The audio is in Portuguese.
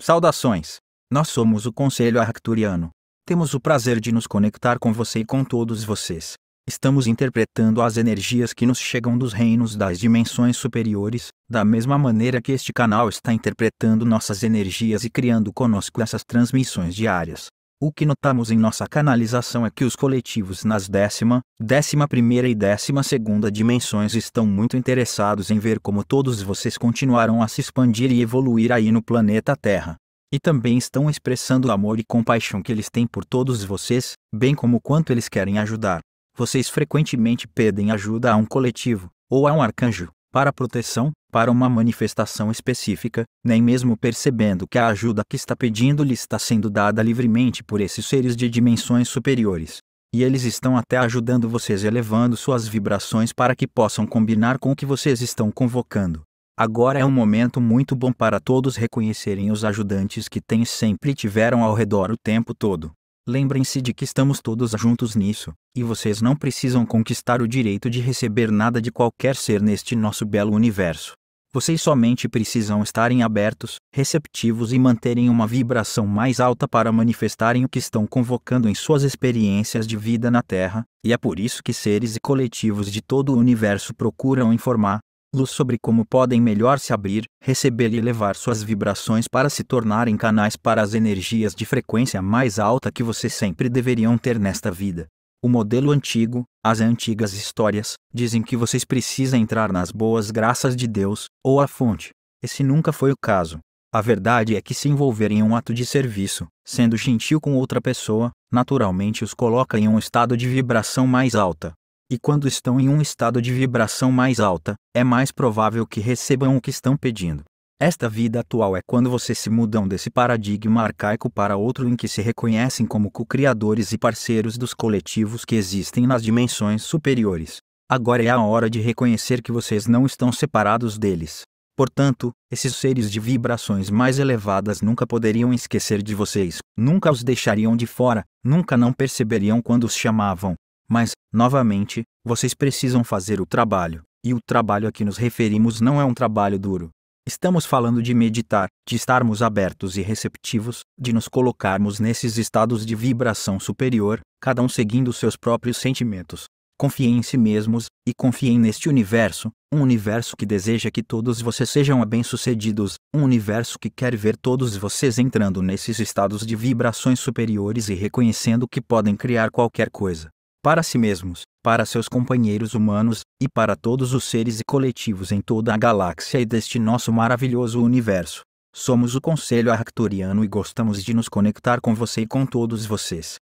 Saudações! Nós somos o Conselho Arcturiano. Temos o prazer de nos conectar com você e com todos vocês. Estamos interpretando as energias que nos chegam dos reinos das dimensões superiores, da mesma maneira que este canal está interpretando nossas energias e criando conosco essas transmissões diárias. O que notamos em nossa canalização é que os coletivos nas décima, décima primeira e décima segunda dimensões estão muito interessados em ver como todos vocês continuaram a se expandir e evoluir aí no planeta Terra. E também estão expressando o amor e compaixão que eles têm por todos vocês, bem como o quanto eles querem ajudar. Vocês frequentemente pedem ajuda a um coletivo, ou a um arcanjo, para proteção, para uma manifestação específica, nem mesmo percebendo que a ajuda que está pedindo lhe está sendo dada livremente por esses seres de dimensões superiores. E eles estão até ajudando vocês elevando suas vibrações para que possam combinar com o que vocês estão convocando. Agora é um momento muito bom para todos reconhecerem os ajudantes que têm sempre tiveram ao redor o tempo todo. Lembrem-se de que estamos todos juntos nisso, e vocês não precisam conquistar o direito de receber nada de qualquer ser neste nosso belo universo. Vocês somente precisam estarem abertos, receptivos e manterem uma vibração mais alta para manifestarem o que estão convocando em suas experiências de vida na Terra, e é por isso que seres e coletivos de todo o universo procuram informar, luz sobre como podem melhor se abrir, receber e levar suas vibrações para se tornarem canais para as energias de frequência mais alta que vocês sempre deveriam ter nesta vida. O modelo antigo, as antigas histórias, dizem que vocês precisam entrar nas boas graças de Deus, ou a fonte. Esse nunca foi o caso. A verdade é que se envolver em um ato de serviço, sendo gentil com outra pessoa, naturalmente os coloca em um estado de vibração mais alta e quando estão em um estado de vibração mais alta, é mais provável que recebam o que estão pedindo. Esta vida atual é quando vocês se mudam desse paradigma arcaico para outro em que se reconhecem como co-criadores e parceiros dos coletivos que existem nas dimensões superiores. Agora é a hora de reconhecer que vocês não estão separados deles. Portanto, esses seres de vibrações mais elevadas nunca poderiam esquecer de vocês, nunca os deixariam de fora, nunca não perceberiam quando os chamavam, mas, novamente, vocês precisam fazer o trabalho, e o trabalho a que nos referimos não é um trabalho duro. Estamos falando de meditar, de estarmos abertos e receptivos, de nos colocarmos nesses estados de vibração superior, cada um seguindo seus próprios sentimentos. Confiem em si mesmos e confiem neste universo, um universo que deseja que todos vocês sejam bem-sucedidos, um universo que quer ver todos vocês entrando nesses estados de vibrações superiores e reconhecendo que podem criar qualquer coisa para si mesmos, para seus companheiros humanos e para todos os seres e coletivos em toda a galáxia e deste nosso maravilhoso universo. Somos o Conselho Arcturiano e gostamos de nos conectar com você e com todos vocês.